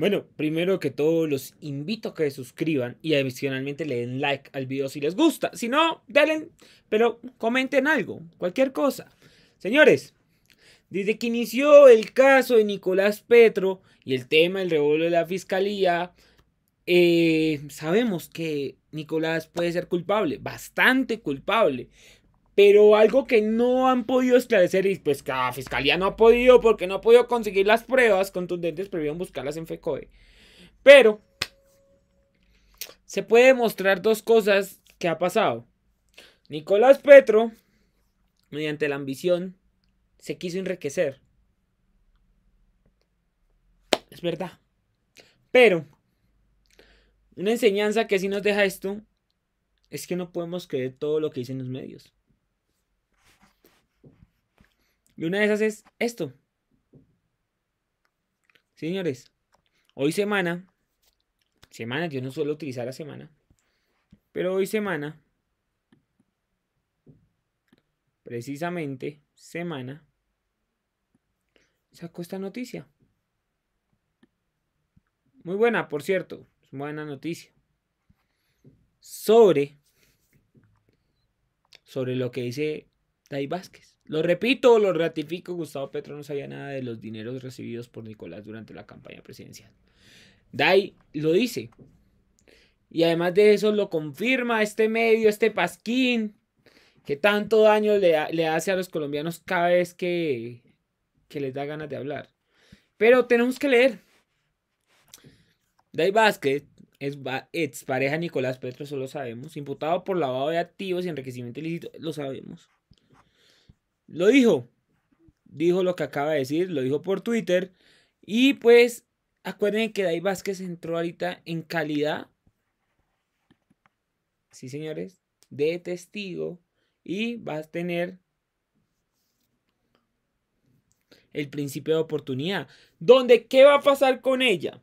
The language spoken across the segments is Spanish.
Bueno, primero que todo, los invito a que se suscriban y adicionalmente le den like al video si les gusta. Si no, denle, pero comenten algo, cualquier cosa. Señores, desde que inició el caso de Nicolás Petro y el tema del revuelo de la fiscalía, eh, sabemos que Nicolás puede ser culpable, bastante culpable. Pero algo que no han podido esclarecer y pues cada la fiscalía no ha podido porque no ha podido conseguir las pruebas contundentes, a buscarlas en FECOE Pero se puede demostrar dos cosas que ha pasado. Nicolás Petro, mediante la ambición, se quiso enriquecer. Es verdad. Pero, una enseñanza que sí nos deja esto es que no podemos creer todo lo que dicen los medios. Y una de esas es esto. Señores, hoy semana, semana, yo no suelo utilizar la semana, pero hoy semana, precisamente semana, sacó esta noticia. Muy buena, por cierto, es buena noticia. Sobre, sobre lo que dice Dai Vázquez. Lo repito, lo ratifico, Gustavo Petro no sabía nada de los dineros recibidos por Nicolás durante la campaña presidencial. Dai lo dice. Y además de eso lo confirma este medio, este pasquín, que tanto daño le, hace a los colombianos cada vez que, que les da ganas de hablar. Pero tenemos que leer. Dai Vázquez ex pareja Nicolás Petro, eso lo sabemos. Imputado por lavado de activos y enriquecimiento ilícito, lo sabemos lo dijo. Dijo lo que acaba de decir, lo dijo por Twitter. Y pues, acuérdense que Day Vázquez entró ahorita en calidad, sí señores, de testigo. Y va a tener el principio de oportunidad. Donde, ¿qué va a pasar con ella?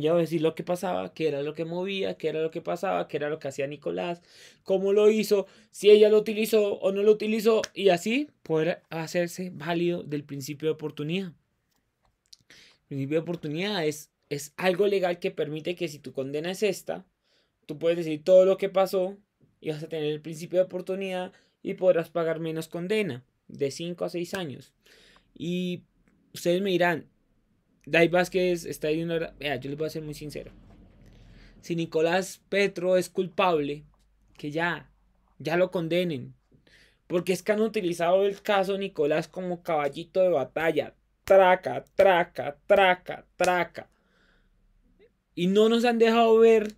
ya voy a decir lo que pasaba, qué era lo que movía, qué era lo que pasaba, qué era lo que hacía Nicolás, cómo lo hizo, si ella lo utilizó o no lo utilizó, y así poder hacerse válido del principio de oportunidad. El principio de oportunidad es, es algo legal que permite que si tu condena es esta, tú puedes decir todo lo que pasó y vas a tener el principio de oportunidad y podrás pagar menos condena, de 5 a 6 años. Y ustedes me dirán, Dai Vázquez está una. Mira, yo les voy a ser muy sincero. Si Nicolás Petro es culpable, que ya, ya lo condenen. Porque es que han utilizado el caso Nicolás como caballito de batalla. Traca, traca, traca, traca. Y no nos han dejado ver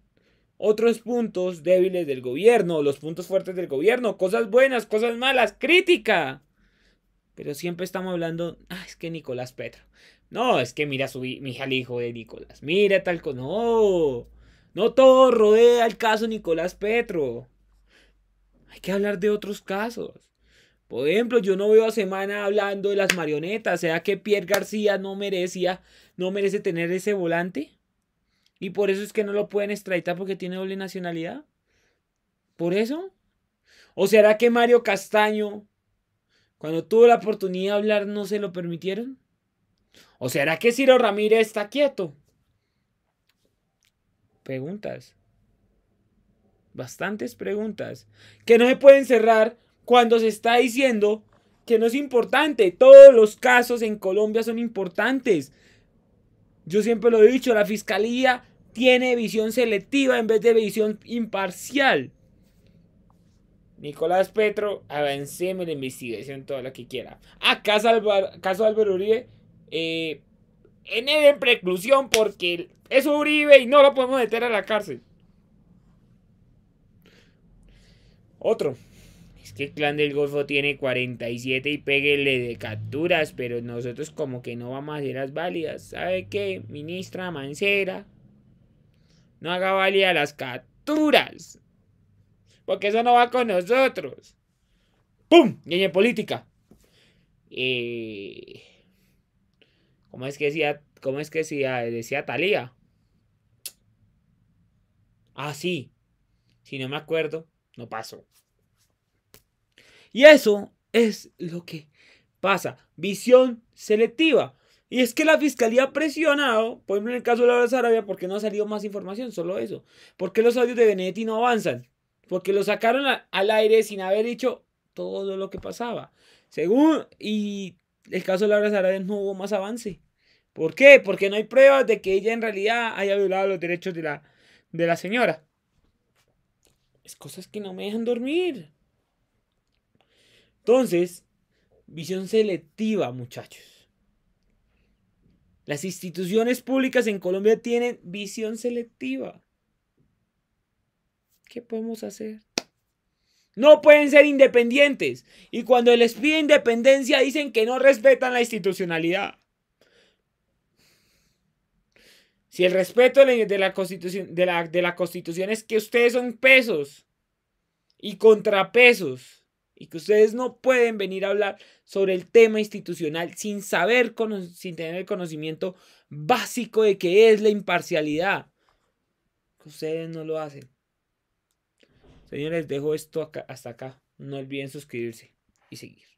otros puntos débiles del gobierno, los puntos fuertes del gobierno, cosas buenas, cosas malas, crítica. Pero siempre estamos hablando, ah, es que Nicolás Petro, no, es que mira, su, hija, al hijo de eh, Nicolás. Mira tal cosa. No. No todo rodea el caso Nicolás Petro. Hay que hablar de otros casos. Por ejemplo, yo no veo a Semana hablando de las marionetas. ¿Será que Pierre García no merecía, no merece tener ese volante? Y por eso es que no lo pueden extraditar porque tiene doble nacionalidad. ¿Por eso? ¿O será que Mario Castaño, cuando tuvo la oportunidad de hablar, no se lo permitieron? ¿O será que Ciro Ramírez está quieto? Preguntas. Bastantes preguntas. Que no se pueden cerrar cuando se está diciendo que no es importante. Todos los casos en Colombia son importantes. Yo siempre lo he dicho, la fiscalía tiene visión selectiva en vez de visión imparcial. Nicolás Petro, avancemos la investigación toda la que quiera. Ah, caso Álvaro Uribe en eh, el en preclusión porque es Uribe y no lo podemos meter a la cárcel. Otro. Es que el clan del Golfo tiene 47 y pégale de capturas, pero nosotros como que no vamos a hacer las válidas. ¿Sabe qué? Ministra Mancera, no haga válida las capturas. Porque eso no va con nosotros. ¡Pum! en política. Eh... ¿Cómo es que decía, cómo es que decía, decía Talía? Ah, sí. Si no me acuerdo, no pasó. Y eso es lo que pasa. Visión selectiva. Y es que la fiscalía ha presionado, por ejemplo en el caso de la Sarabia, porque no ha salido más información, solo eso. ¿Por qué los audios de Benedetti no avanzan? Porque lo sacaron al aire sin haber dicho todo lo que pasaba. Según, y el caso de Laura Sarabia no hubo más avance. ¿Por qué? Porque no hay pruebas de que ella en realidad haya violado los derechos de la, señora. Es cosas que no me dejan dormir. Entonces, visión selectiva, muchachos. Las instituciones públicas en Colombia tienen visión selectiva. ¿Qué podemos hacer? No pueden ser independientes. Y cuando les pide independencia dicen que no respetan la institucionalidad. Si el respeto de la, constitución, de la, de la constitución es que ustedes son pesos y contrapesos y que ustedes no pueden venir a hablar sobre el tema institucional sin saber, sin tener el conocimiento básico de qué es la imparcialidad. Ustedes no lo hacen. Señores, dejo esto hasta acá. No olviden suscribirse y seguir.